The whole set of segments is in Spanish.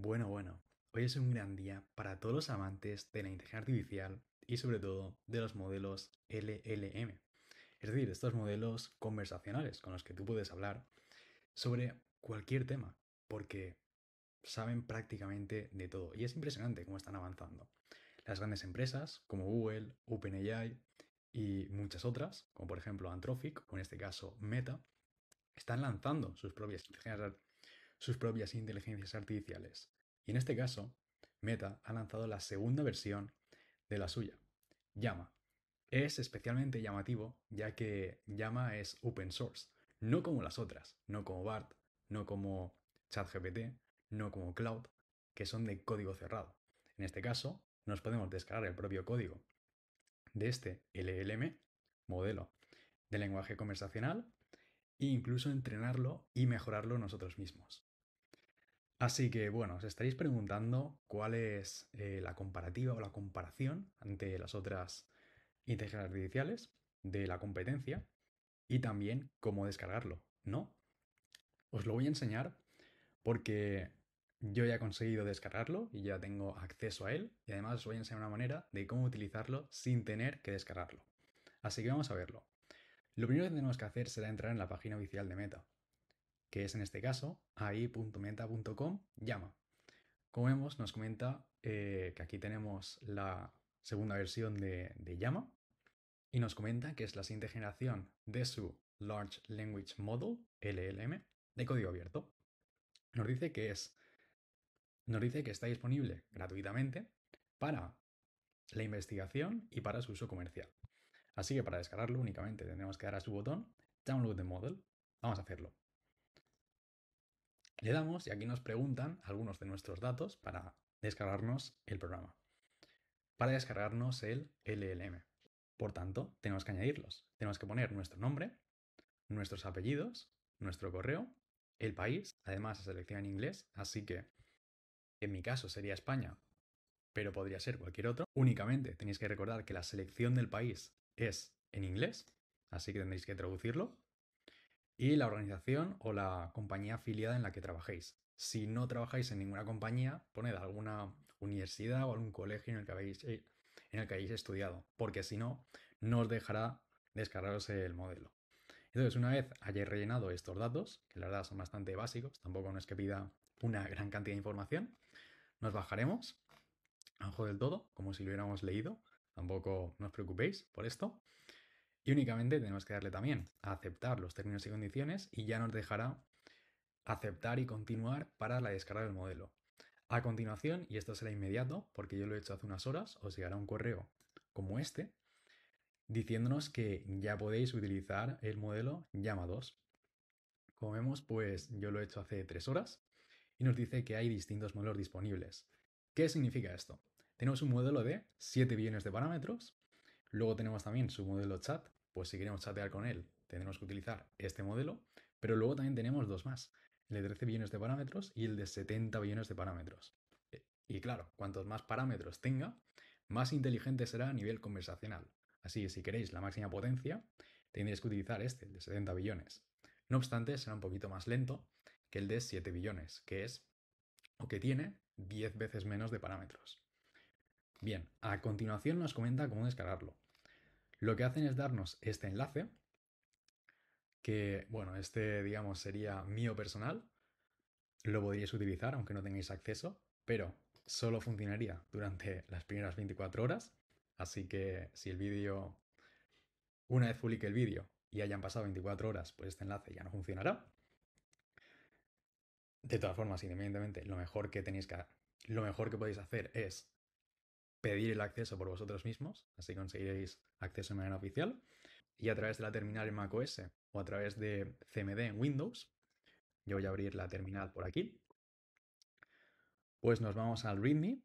Bueno, bueno, hoy es un gran día para todos los amantes de la inteligencia artificial y sobre todo de los modelos LLM. Es decir, estos modelos conversacionales con los que tú puedes hablar sobre cualquier tema, porque saben prácticamente de todo y es impresionante cómo están avanzando. Las grandes empresas como Google, OpenAI y muchas otras, como por ejemplo Anthropic o en este caso Meta, están lanzando sus propias inteligencias sus propias inteligencias artificiales. Y en este caso, Meta ha lanzado la segunda versión de la suya, Llama. Es especialmente llamativo ya que Llama es open source, no como las otras, no como BART, no como ChatGPT, no como Cloud, que son de código cerrado. En este caso, nos podemos descargar el propio código de este LLM, modelo de lenguaje conversacional, e incluso entrenarlo y mejorarlo nosotros mismos. Así que bueno, os estaréis preguntando cuál es eh, la comparativa o la comparación ante las otras inteligencias artificiales de la competencia y también cómo descargarlo, ¿no? Os lo voy a enseñar porque yo ya he conseguido descargarlo y ya tengo acceso a él y además os voy a enseñar una manera de cómo utilizarlo sin tener que descargarlo. Así que vamos a verlo. Lo primero que tenemos que hacer será entrar en la página oficial de Meta que es en este caso ai.meta.com llama. Como vemos, nos comenta eh, que aquí tenemos la segunda versión de, llama y nos comenta que es la siguiente generación de su Large Language Model, LLM, de código abierto. Nos dice que es nos dice que está disponible gratuitamente para la investigación y para su uso comercial. Así que para descargarlo únicamente tendremos que dar a su botón Download the Model. Vamos a hacerlo. Le damos y aquí nos preguntan algunos de nuestros datos para descargarnos el programa. Para descargarnos el LLM. Por tanto, tenemos que añadirlos. Tenemos que poner nuestro nombre, nuestros apellidos, nuestro correo, el país. Además, se selecciona en inglés, así que en mi caso sería España, pero podría ser cualquier otro. Únicamente tenéis que recordar que la selección del país es en inglés, así que tendréis que traducirlo y la organización o la compañía afiliada en la que trabajéis. Si no trabajáis en ninguna compañía, poned alguna universidad o algún colegio en el que habéis, eh, en el que estudiado, porque si no, no os dejará descargaros el modelo. Entonces, una vez hayáis rellenado estos datos, que la verdad son bastante básicos, tampoco no es que pida una gran cantidad de información, nos bajaremos, abajo del todo, como si lo hubiéramos leído, tampoco nos os preocupéis por esto. Y únicamente tenemos que darle también a aceptar los términos y condiciones y ya nos dejará aceptar y continuar para la descarga del modelo. A continuación, y esto será inmediato, porque yo lo he hecho hace unas horas, os llegará un correo como este, diciéndonos que ya podéis utilizar el modelo Llama 2. Como vemos, pues yo lo he hecho hace tres horas y nos dice que hay distintos modelos disponibles. ¿Qué significa esto? Tenemos un modelo de 7 billones de parámetros, luego tenemos también su modelo chat, pues si queremos chatear con él, tendremos que utilizar este modelo, pero luego también tenemos dos más, el de 13 billones de parámetros y el de 70 billones de parámetros. E, y claro, cuantos más parámetros tenga, más inteligente será a nivel conversacional. Así que si queréis la máxima potencia, tendréis que utilizar este, el de 70 billones. No obstante, será un poquito más lento que el de 7 billones, que es o que tiene 10 veces menos de parámetros. Bien, a continuación nos comenta cómo descargarlo. Lo que hacen es darnos este enlace, que, bueno, este, digamos, sería mío personal. Lo podríais utilizar aunque no tengáis acceso, pero solo funcionaría durante las primeras 24 horas. Así que si el vídeo, una vez publique el vídeo y hayan pasado 24 horas, pues este enlace ya no funcionará. De todas formas, independientemente, lo mejor que tenéis que, lo mejor que podéis hacer es pedir el acceso por vosotros mismos, así conseguiréis acceso de manera oficial, y a través de la terminal en macOS o a través de CMD en Windows, yo voy a abrir la terminal por aquí, pues nos vamos al README,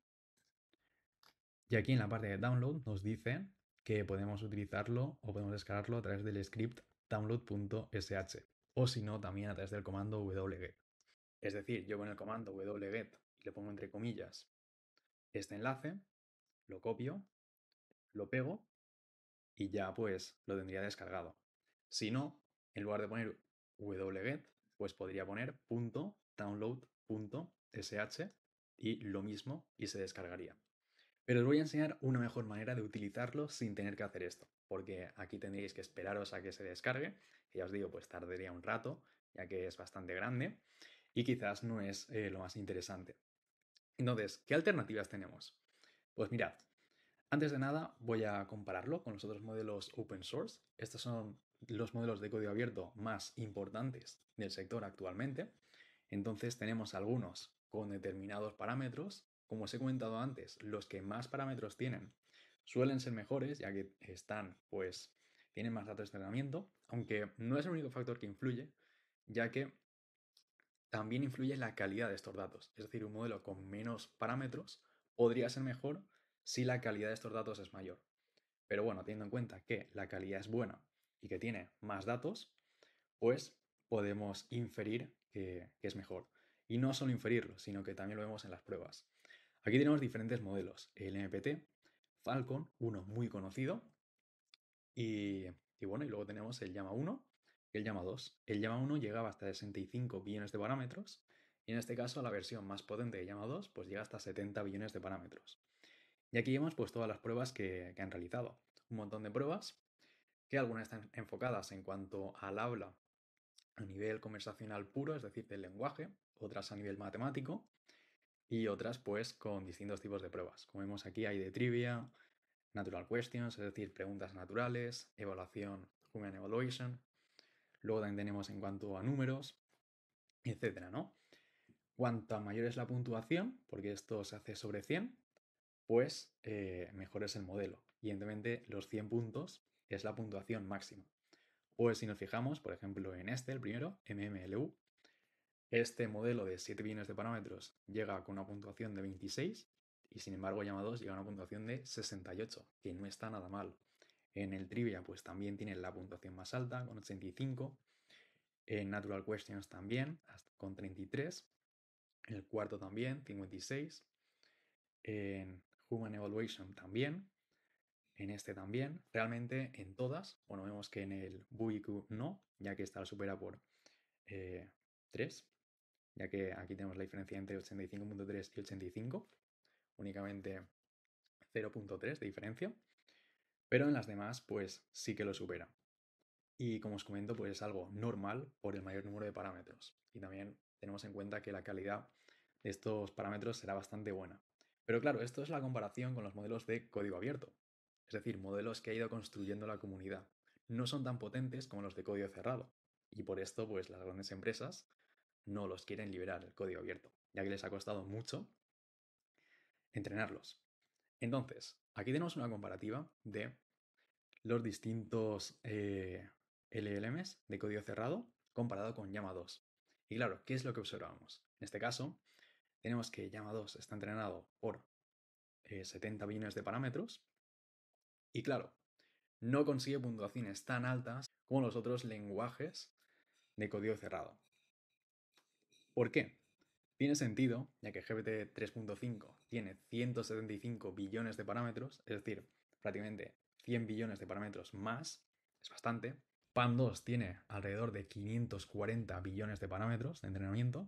y aquí en la parte de download nos dice que podemos utilizarlo o podemos descargarlo a través del script download.sh o si no también a través del comando wget. Es decir, yo con el comando wget y le pongo entre comillas este enlace, lo copio, lo pego y ya pues lo tendría descargado. Si no, en lugar de poner wget, pues podría poner .download.sh y lo mismo y se descargaría. Pero os voy a enseñar una mejor manera de utilizarlo sin tener que hacer esto, porque aquí tendríais que esperaros a que se descargue, que ya os digo, pues tardaría un rato, ya que es bastante grande, y quizás no es eh, lo más interesante. Entonces, ¿qué alternativas tenemos? Pues mirad, antes de nada voy a compararlo con los otros modelos open source. Estos son los modelos de código abierto más importantes del sector actualmente. Entonces tenemos algunos con determinados parámetros. Como os he comentado antes, los que más parámetros tienen suelen ser mejores, ya que están, pues, tienen más datos de entrenamiento, aunque no es el único factor que influye, ya que también influye la calidad de estos datos. Es decir, un modelo con menos parámetros podría ser mejor si la calidad de estos datos es mayor. Pero bueno, teniendo en cuenta que la calidad es buena y que tiene más datos, pues podemos inferir que, es mejor. Y no solo inferirlo, sino que también lo vemos en las pruebas. Aquí tenemos diferentes modelos. El MPT, Falcon, uno muy conocido. Y, bueno, y luego tenemos el Llama 1 y el Llama 2. El Llama 1 llegaba hasta 65 billones de parámetros y en este caso, la versión más potente de Llama 2 pues llega hasta 70 billones de parámetros. Y aquí vemos pues, todas las pruebas que, han realizado. Un montón de pruebas, que algunas están enfocadas en cuanto al habla a nivel conversacional puro, es decir, del lenguaje, otras a nivel matemático y otras pues con distintos tipos de pruebas. Como vemos aquí hay de trivia, natural questions, es decir, preguntas naturales, evaluación, human evaluation. Luego también tenemos en cuanto a números, etcétera, ¿no? Cuanta mayor es la puntuación, porque esto se hace sobre 100, pues eh, mejor es el modelo. Evidentemente, los 100 puntos es la puntuación máxima. Pues si nos fijamos, por ejemplo, en este, el primero, MMLU, este modelo de 7 billones de parámetros llega con una puntuación de 26 y sin embargo llamados llega a una puntuación de 68, que no está nada mal. En el Trivia pues también tiene la puntuación más alta con 85, en Natural Questions también con 33 en el cuarto también, 56. En Human Evaluation también. En este también. Realmente en todas. Bueno, vemos que en el BUIQ no, ya que esta la supera por 3. Eh, ya que aquí tenemos la diferencia entre 85.3 y 85. Únicamente 0.3 de diferencia. Pero en las demás, pues sí que lo supera. Y como os comento, pues es algo normal por el mayor número de parámetros. Y también tenemos en cuenta que la calidad de estos parámetros será bastante buena. Pero claro, esto es la comparación con los modelos de código abierto, es decir, modelos que ha ido construyendo la comunidad. No son tan potentes como los de código cerrado, y por esto pues las grandes empresas no los quieren liberar el código abierto, ya que les ha costado mucho entrenarlos. Entonces, aquí tenemos una comparativa de los distintos eh, LLMs de código cerrado comparado con Llama 2. Y claro, ¿qué es lo que observamos? En este caso, tenemos que llama 2 está entrenado por 70 eh, billones de parámetros. Y claro, no consigue puntuaciones tan altas como los otros lenguajes de código cerrado. ¿Por qué? Tiene sentido, ya que GPT 3.5 tiene 175 billones de parámetros, es decir, prácticamente 100 billones de parámetros más, es bastante, pan 2 tiene alrededor de 540 billones de parámetros de entrenamiento.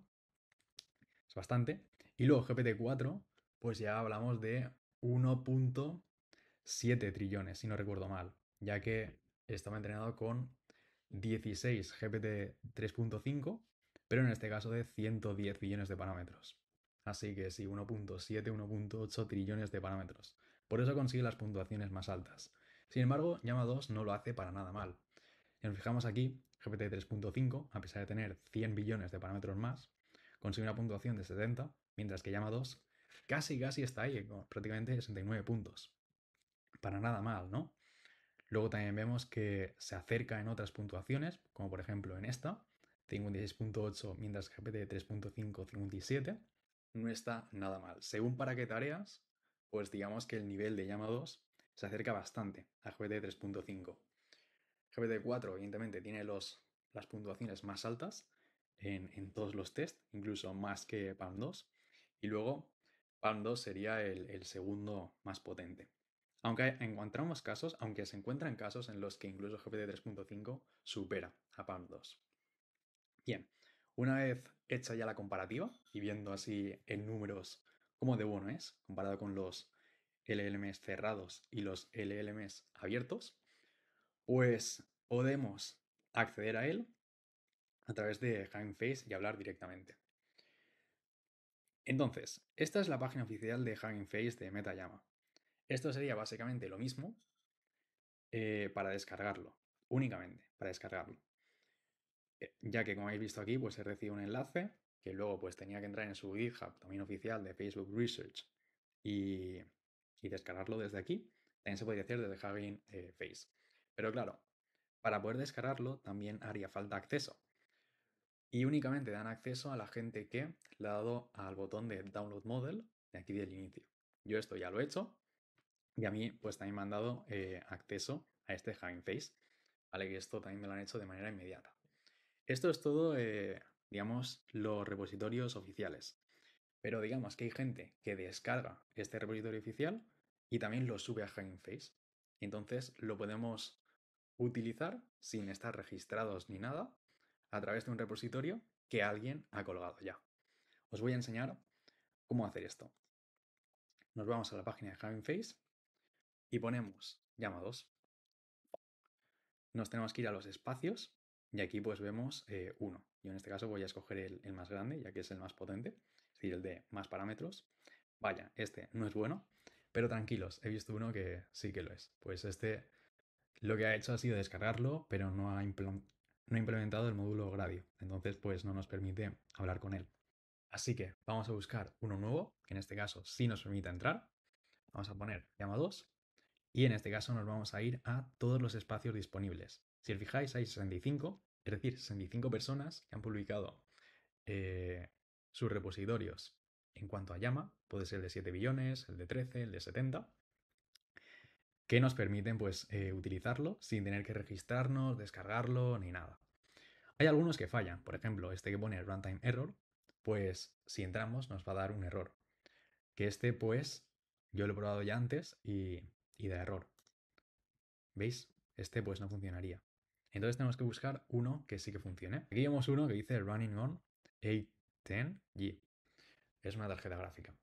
Es bastante. Y luego GPT-4, pues ya hablamos de 1.7 trillones, si no recuerdo mal, ya que estaba entrenado con 16 GPT 3.5, pero en este caso de 110 billones de parámetros. Así que sí, 1.7, 1.8 trillones de parámetros. Por eso consigue las puntuaciones más altas. Sin embargo, Llama 2 no lo hace para nada mal. Si nos fijamos aquí, GPT-3.5, a pesar de tener 100 billones de parámetros más, consigue una puntuación de 70, mientras que Llama 2 casi, casi está ahí, con prácticamente 69 puntos. Para nada mal, ¿no? Luego también vemos que se acerca en otras puntuaciones, como por ejemplo en esta, Tengo 56.8, mientras que GPT 3.5, 57. No está nada mal. Según para qué tareas, pues digamos que el nivel de llama 2 se acerca bastante a GPT 3.5. GPT-4, evidentemente, tiene las puntuaciones más altas en, todos los tests, incluso más que Palm 2. Y luego, Palm 2 sería el, segundo más potente. Aunque encontramos casos, aunque se encuentran casos en los que incluso GPT 3.5 supera a Palm 2. Bien, una vez hecha ya la comparativa y viendo así en números cómo de bueno es comparado con los LLMs cerrados y los LLMs abiertos, pues podemos acceder a él a través de Face y hablar directamente. Entonces, esta es la página oficial de Hugging Face de MetaYama. Esto sería básicamente lo mismo eh, para descargarlo, únicamente para descargarlo. Eh, ya que como habéis visto aquí, pues he recibido un enlace que luego pues tenía que entrar en su GitHub, también oficial de Facebook Research, y, descargarlo desde aquí. También se puede hacer desde Hugging Face. Pero claro, para poder descargarlo también haría falta acceso. Y únicamente dan acceso a la gente que le ha dado al botón de Download Model de aquí del inicio. Yo esto ya lo he hecho y a mí pues también me han dado eh, acceso a este Hugging Face, ¿vale? Que esto también me lo han hecho de manera inmediata. Esto es todo, eh, digamos, los repositorios oficiales. Pero digamos que hay gente que descarga este repositorio oficial y también lo sube a Hugging Face. Entonces lo podemos utilizar sin estar registrados ni nada a través de un repositorio que alguien ha colgado ya. Os voy a enseñar cómo hacer esto. Nos vamos a la página de Having Face y ponemos llamados. Nos tenemos que ir a los espacios y aquí pues vemos eh, uno. Yo en este caso voy a escoger el, el más grande ya que es el más potente, es decir, el de más parámetros. Vaya, este no es bueno, pero tranquilos, he visto uno que sí que lo es. Pues este lo que ha hecho ha sido descargarlo, pero no ha, implementado el módulo Gradio. Entonces, pues no nos permite hablar con él. Así que vamos a buscar uno nuevo, que en este caso sí nos permite entrar. Vamos a poner Llama 2. Y en este caso nos vamos a ir a todos los espacios disponibles. Si os fijáis, hay 65, es decir, 65 personas que han publicado eh, sus repositorios en cuanto a llama. Puede ser el de 7 billones, el de 13, el de 70 que nos permiten pues, eh, utilizarlo sin tener que registrarnos, descargarlo ni nada. Hay algunos que fallan, por ejemplo, este que pone runtime error, pues si entramos nos va a dar un error. Que este pues yo lo he probado ya antes y, y da error. ¿Veis? Este pues no funcionaría. Entonces tenemos que buscar uno que sí que funcione. Aquí vemos uno que dice running on 810G. Es una tarjeta gráfica.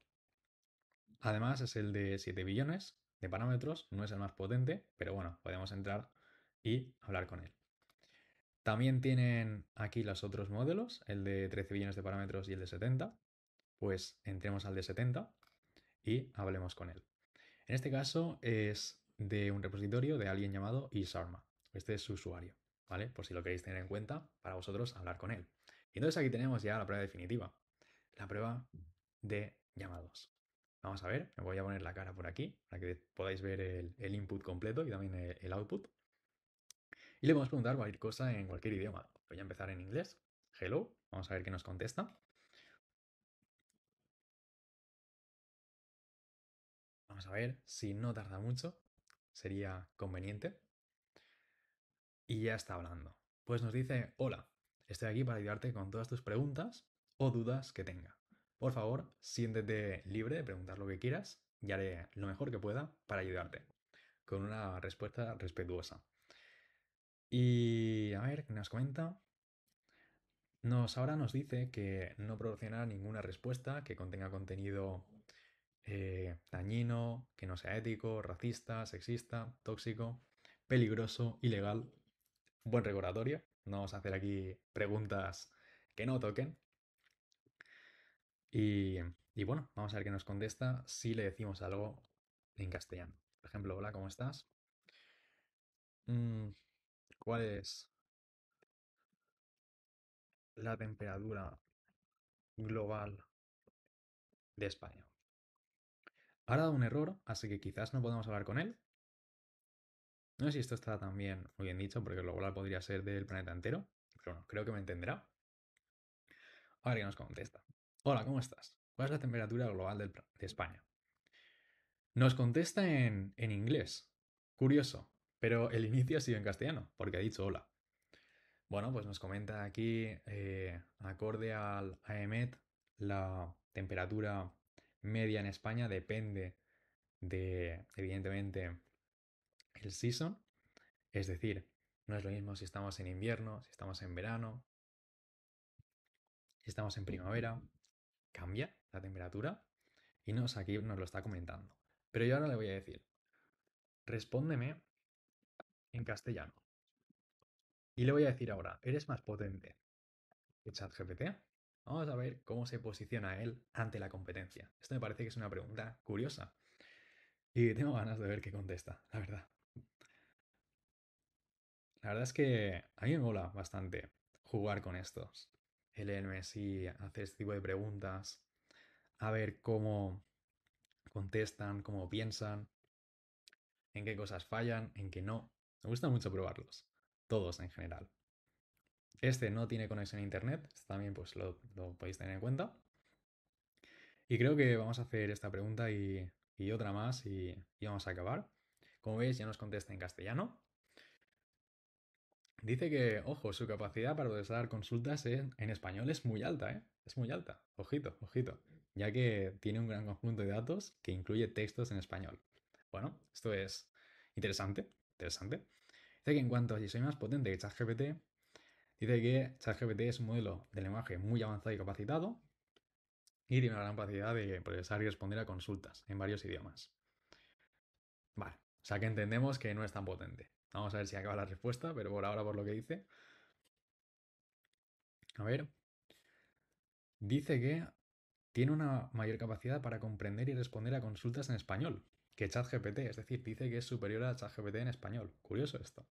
Además es el de 7 billones de parámetros, no es el más potente, pero bueno, podemos entrar y hablar con él. También tienen aquí los otros modelos, el de 13 billones de parámetros y el de 70. Pues entremos al de 70 y hablemos con él. En este caso es de un repositorio de alguien llamado isarma. Este es su usuario, ¿vale? Por si lo queréis tener en cuenta para vosotros hablar con él. Y entonces aquí tenemos ya la prueba definitiva, la prueba de llamados. Vamos a ver, me voy a poner la cara por aquí para que podáis ver el, input completo y también el, output. Y le vamos a preguntar cualquier cosa en cualquier idioma. Voy a empezar en inglés. Hello, vamos a ver qué nos contesta. Vamos a ver si no tarda mucho. Sería conveniente. Y ya está hablando. Pues nos dice, hola, estoy aquí para ayudarte con todas tus preguntas o dudas que tengas. Por favor, siéntete libre de preguntar lo que quieras y haré lo mejor que pueda para ayudarte, con una respuesta respetuosa. Y a ver, ¿qué nos comenta. Nos ahora nos dice que no proporcionará ninguna respuesta que contenga contenido eh, dañino, que no sea ético, racista, sexista, tóxico, peligroso, ilegal. Buen recordatorio. No vamos a hacer aquí preguntas que no toquen, y, bueno, vamos a ver qué nos contesta si le decimos algo en castellano. Por ejemplo, hola, ¿cómo estás? Mm, ¿Cuál es la temperatura global de España? Ha dado un error, así que quizás no podemos hablar con él. No sé si esto está también muy bien dicho, porque lo global podría ser del planeta entero, pero bueno, creo que me entenderá. A ver qué nos contesta. Hola, ¿cómo estás? ¿Cuál es la temperatura global de España? Nos contesta en, inglés. Curioso, pero el inicio ha sido en castellano, porque ha dicho hola. Bueno, pues nos comenta aquí, eh, acorde al AEMET, la temperatura media en España depende de, evidentemente, el season. Es decir, no es lo mismo si estamos en invierno, si estamos en verano, si estamos en primavera cambia la temperatura y nos aquí nos lo está comentando. Pero yo ahora le voy a decir, respóndeme en castellano. Y le voy a decir ahora, ¿eres más potente que ChatGPT? Vamos a ver cómo se posiciona él ante la competencia. Esto me parece que es una pregunta curiosa. Y tengo ganas de ver qué contesta, la verdad. La verdad es que a mí me mola bastante jugar con estos el si hacer este tipo de preguntas, a ver cómo contestan, cómo piensan, en qué cosas fallan, en qué no. Me gusta mucho probarlos, todos en general. Este no tiene conexión a internet, este también pues lo, podéis tener en cuenta. Y creo que vamos a hacer esta pregunta y, otra más y vamos a acabar. Como veis ya nos contesta en castellano, Dice que, ojo, su capacidad para procesar consultas en, español es muy alta, ¿eh? Es muy alta. Ojito, ojito. Ya que tiene un gran conjunto de datos que incluye textos en español. Bueno, esto es interesante, interesante. Dice que en cuanto a si soy más potente que ChatGPT, dice que ChatGPT es un modelo de lenguaje muy avanzado y capacitado y tiene una gran capacidad de procesar y responder a consultas en varios idiomas. Vale, o sea que entendemos que no es tan potente. Vamos a ver si acaba la respuesta, pero por ahora por lo que dice. A ver. Dice que tiene una mayor capacidad para comprender y responder a consultas en español que ChatGPT, es decir, dice que es superior a ChatGPT en español. Curioso esto.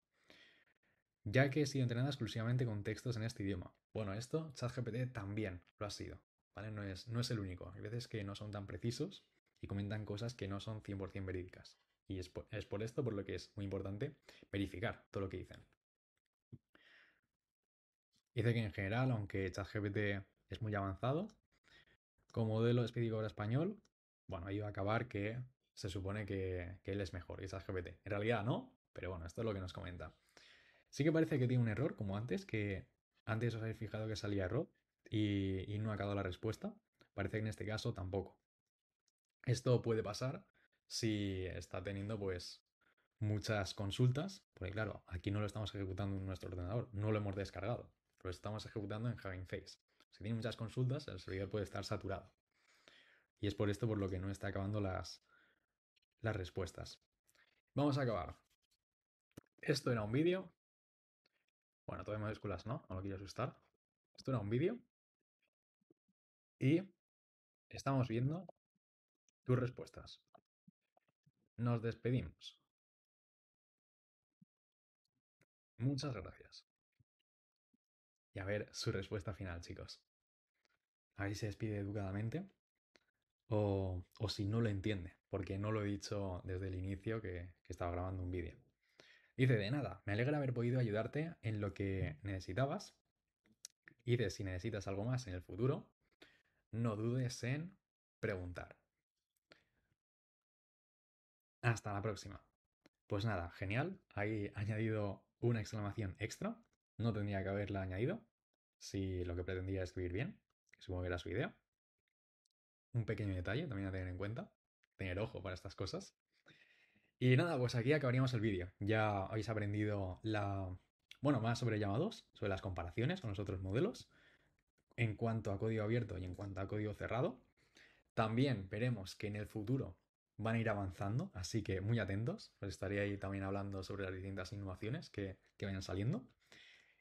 Ya que he sido entrenado exclusivamente con textos en este idioma. Bueno, esto ChatGPT también lo ha sido, ¿vale? No es, no es el único. Hay veces que no son tan precisos y comentan cosas que no son 100% verídicas. Y es por, esto por lo que es muy importante verificar todo lo que dicen. Dice que en general, aunque ChatGPT es muy avanzado, como modelo específico para español, bueno, ahí va a acabar que se supone que, él es mejor que ChatGPT. En realidad no, pero bueno, esto es lo que nos comenta. Sí que parece que tiene un error, como antes, que antes os habéis fijado que salía error y, y no ha acabado la respuesta. Parece que en este caso tampoco. Esto puede pasar si está teniendo pues muchas consultas, porque claro, aquí no lo estamos ejecutando en nuestro ordenador, no lo hemos descargado, lo estamos ejecutando en Hugging Face. Si tiene muchas consultas, el servidor puede estar saturado. Y es por esto por lo que no está acabando las, respuestas. Vamos a acabar. Esto era un vídeo. Bueno, todo en mayúsculas, ¿no? No lo quiero asustar. Esto era un vídeo. Y estamos viendo tus respuestas nos despedimos. Muchas gracias. Y a ver su respuesta final, chicos. A ver si se despide educadamente o, si no lo entiende, porque no lo he dicho desde el inicio que, que estaba grabando un vídeo. Dice, de nada, me alegra haber podido ayudarte en lo que necesitabas. Y si necesitas algo más en el futuro, no dudes en preguntar. Hasta la próxima. Pues nada, genial. Ahí he añadido una exclamación extra. No tendría que haberla añadido si lo que pretendía escribir bien, que supongo que era su idea. Un pequeño detalle también a tener en cuenta. Tener ojo para estas cosas. Y nada, pues aquí acabaríamos el vídeo. Ya habéis aprendido la. Bueno, más sobre llamados, sobre las comparaciones con los otros modelos, en cuanto a código abierto y en cuanto a código cerrado. También veremos que en el futuro van a ir avanzando, así que muy atentos. Os pues estaré ahí también hablando sobre las distintas innovaciones que, vayan saliendo.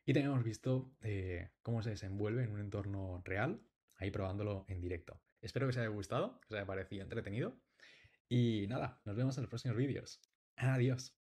Y tenemos visto eh, cómo se desenvuelve en un entorno real, ahí probándolo en directo. Espero que os haya gustado, que os haya parecido entretenido. Y nada, nos vemos en los próximos vídeos. Adiós.